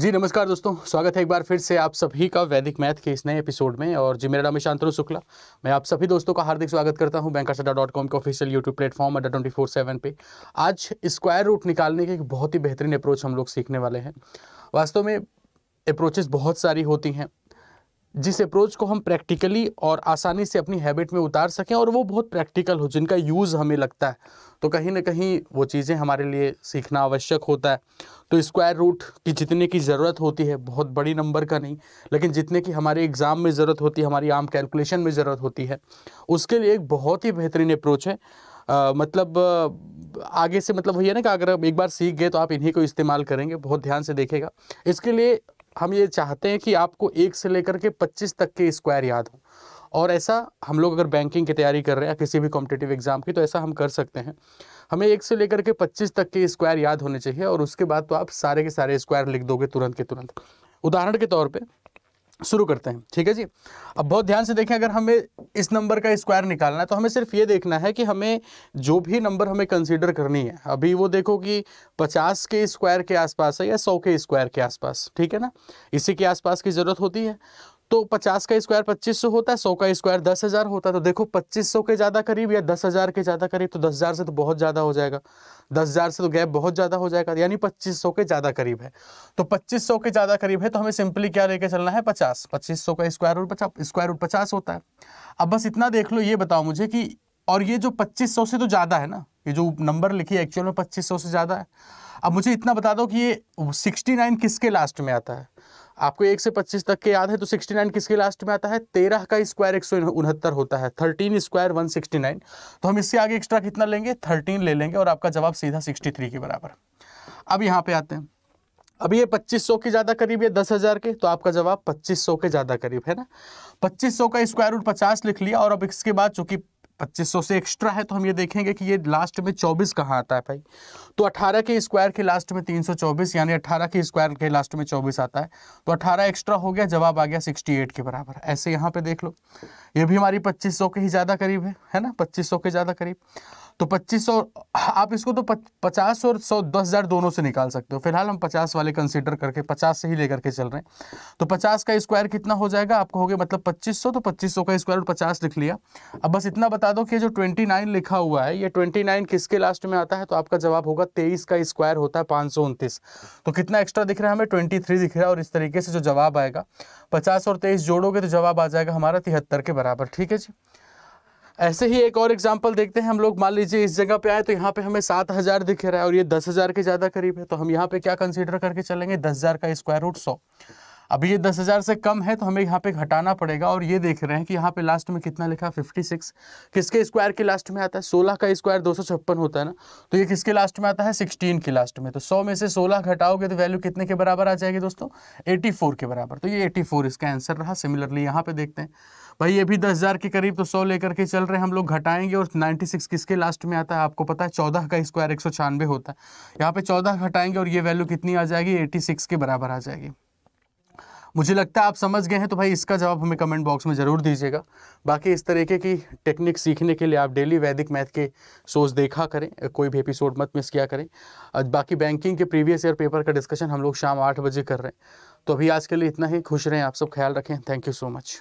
जी नमस्कार दोस्तों स्वागत है एक बार फिर से आप सभी का वैदिक मैथ के इस नए एपिसोड में और जी मेरा नाम है शांतनु शुक्ला मैं आप सभी दोस्तों का हार्दिक स्वागत करता हूं बैंक डॉट कॉम के official YouTube platform Adda twenty four seven पे आज स्क्वायर रूट निकालने के एक बहुत ही बेहतरीन अप्रोच हम लोग सीखने वाले हैं वास्तव में अप्रोचेस बहुत सारी होती हैं जिस अप्रोच को हम प्रैक्टिकली और आसानी से अपनी हैबिट में उतार सकें और वो बहुत प्रैक्टिकल हो जिनका यूज़ हमें लगता है तो कहीं ना कहीं वो चीज़ें हमारे लिए सीखना आवश्यक होता है तो स्क्वायर रूट की जितने की ज़रूरत होती है बहुत बड़ी नंबर का नहीं लेकिन जितने की हमारे एग्ज़ाम में ज़रूरत होती है हमारी आम कैलकुलेशन में ज़रूरत होती है उसके लिए एक बहुत ही बेहतरीन अप्रोच है आ, मतलब आगे से मतलब भैया ना कि अगर आप एक बार सीख गए तो आप इन्हीं को इस्तेमाल करेंगे बहुत ध्यान से देखेगा इसके लिए हम ये चाहते हैं कि आपको एक से लेकर के पच्चीस तक के स्क्वायर याद हों और ऐसा हम लोग अगर बैंकिंग की तैयारी कर रहे हैं या किसी भी कॉम्पिटेटिव एग्ज़ाम की तो ऐसा हम कर सकते हैं हमें एक से लेकर के पच्चीस तक के स्क्वायर याद होने चाहिए और उसके बाद तो आप सारे के सारे स्क्वायर लिख दोगे तुरंत के तुरंत उदाहरण के तौर पर शुरू करते हैं ठीक है जी अब बहुत ध्यान से देखें अगर हमें इस नंबर का स्क्वायर निकालना है तो हमें सिर्फ ये देखना है कि हमें जो भी नंबर हमें कंसीडर करनी है अभी वो देखो कि 50 के स्क्वायर के आसपास है या 100 के स्क्वायर के आसपास ठीक है ना इसी के आसपास की ज़रूरत होती है तो 50 का स्क्वायर 2500 होता है 100 का स्क्वायर 10000 होता है तो देखो 2500 के ज़्यादा करीब या 10000 के ज़्यादा करीब तो 10000 से तो बहुत ज़्यादा हो जाएगा 10000 से तो गैप बहुत ज़्यादा हो जाएगा यानी 2500 के ज़्यादा करीब है तो 2500 के ज़्यादा करीब है तो हमें सिंपली क्या लेके चलना है पचास पच्चीस का स्क्वायर रूट पचास स्क्वायर रूट पचास होता है अब बस इतना देख लो ये बताओ मुझे कि और ये जो पच्चीस से तो ज़्यादा है ना ये जो नंबर लिखी है एक्चुअल में पच्चीस से ज़्यादा है अब मुझे इतना बता दो कि ये सिक्सटी किसके लास्ट में आता है आपको एक से पच्चीस तक के याद है तो सिक्सटी नाइन किसके लास्ट में आता है तेरह का स्क्वायर एक सौ उनहत्तर होता है thirteen square one sixty nine तो हम इससे आगे एक्स्ट्रा कितना लेंगे थर्टीन ले लेंगे और आपका जवाब सीधा सिक्सटी थ्री के बराबर अब यहाँ पे आते हैं अब ये पच्चीस सौ के ज़्यादा करीब है दस हजार के तो आपका जवाब पच्चीस सौ के ज़्यादा करीब है ना पच्चीस सौ का स्क्वायर रूट पचास लिख लिया और अब इसके बाद चूंकि 2500 से एक्स्ट्रा है तो हम ये देखेंगे कि ये लास्ट में 24 कहाँ आता है भाई तो 18 के स्क्वायर के लास्ट में 324 यानी 18 के स्क्वायर के लास्ट में 24 आता है तो 18 एक्स्ट्रा हो गया जवाब आ गया 68 के बराबर ऐसे यहाँ पे देख लो ये भी हमारी 2500 के ही ज़्यादा करीब है है ना 2500 के ज़्यादा करीब तो पच्चीस सौ आप इसको तो पचास और सौ दस हज़ार दोनों से निकाल सकते हो फिलहाल हम पचास वाले कंसिडर करके पचास से ही लेकर के चल रहे हैं तो पचास का स्क्वायर कितना हो जाएगा आपको हो गया मतलब पच्चीस सौ तो पच्चीस सौ का स्क्वायर पचास लिख लिया अब बस इतना बता दो कि जो ट्वेंटी नाइन लिखा हुआ है ये ट्वेंटी नाइन किसके लास्ट में आता है तो आपका जवाब होगा तेईस का स्क्वायर होता है पाँच सौ उनतीस तो कितना एक्स्ट्रा दिख रहा है हमें ट्वेंटी थ्री दिख रहा है और इस तरीके से जो जवाब आएगा पचास और तेईस जोड़ोगे तो जवाब आ जाएगा हमारा तिहत्तर के बराबर ठीक है जी ऐसे ही एक और एग्जाम्पल देखते हैं हम लोग मान लीजिए इस जगह पे आए तो यहाँ पे हमें सात हज़ार दिख रहा है और ये दस हज़ार के ज़्यादा करीब है तो हम यहाँ पे क्या कंसीडर करके चलेंगे दस हज़ार का स्क्वायर रूट सौ अभी ये दस हज़ार से कम है तो हमें यहाँ पे घटाना पड़ेगा और ये देख रहे हैं कि यहाँ पे लास्ट में कितना लिखा फिफ्टी सिक्स किसके स्क्वायर के लास्ट में आता है सोलह का स्क्वायर दो सौ छप्पन होता है ना तो ये किसके लास्ट में आता है सिक्सटीन के लास्ट में तो सौ में से सोलह घटाओगे तो वैल्यू कितने के बराबर आ जाएगी दोस्तों एटी फोर के बराबर तो ये एटी फोर इसका आंसर रहा सिमिलरली यहाँ पर देखते हैं भाई ये भी दस हज़ार के करीब तो सौ लेकर के चल रहे हैं हम लोग घटाएंगे और नाइन्टी सिक्स किसके लास्ट में आता है आपको पता है चौदह का स्क्वायर एक सौ छियानवे होता है यहाँ पे चौदह घटाएंगे और ये वैल्यू कितनी आ जाएगी एटी सिक्स के बराबर आ जाएगी मुझे लगता है आप समझ गए हैं तो भाई इसका जवाब हमें कमेंट बॉक्स में ज़रूर दीजिएगा बाकी इस तरीके की टेक्निक सीखने के लिए आप डेली वैदिक मैथ के सोच देखा करें कोई भी एपिसोड मत मिस किया करें बाकी बैंकिंग के प्रीवियस ईयर पेपर का डिस्कशन हम लोग शाम आठ बजे कर रहे हैं तो अभी आज के लिए इतना ही खुश रहें आप सब ख्याल रखें थैंक यू सो मच